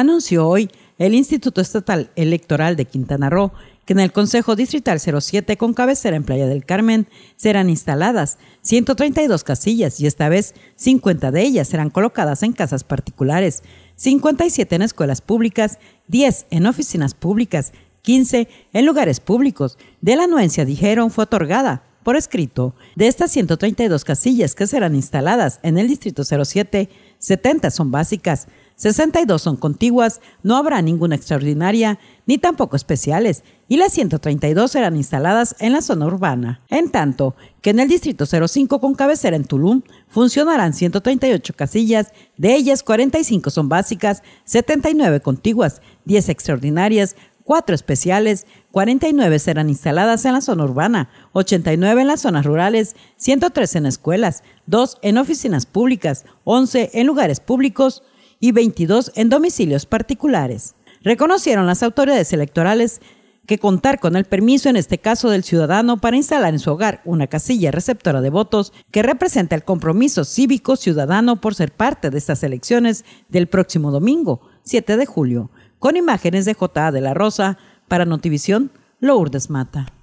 anunció hoy el Instituto Estatal Electoral de Quintana Roo que en el Consejo Distrital 07 con cabecera en Playa del Carmen serán instaladas 132 casillas y esta vez 50 de ellas serán colocadas en casas particulares, 57 en escuelas públicas, 10 en oficinas públicas, 15 en lugares públicos. De la anuencia, dijeron, fue otorgada por escrito. De estas 132 casillas que serán instaladas en el Distrito 07, 70 son básicas, 62 son contiguas, no habrá ninguna extraordinaria ni tampoco especiales, y las 132 serán instaladas en la zona urbana. En tanto, que en el Distrito 05 con cabecera en Tulum funcionarán 138 casillas, de ellas 45 son básicas, 79 contiguas, 10 extraordinarias, 4 especiales, 49 serán instaladas en la zona urbana, 89 en las zonas rurales, 103 en escuelas, 2 en oficinas públicas, 11 en lugares públicos, y 22 en domicilios particulares. Reconocieron las autoridades electorales que contar con el permiso en este caso del ciudadano para instalar en su hogar una casilla receptora de votos que representa el compromiso cívico ciudadano por ser parte de estas elecciones del próximo domingo, 7 de julio, con imágenes de J.A. de la Rosa para Notivisión, Lourdes Mata.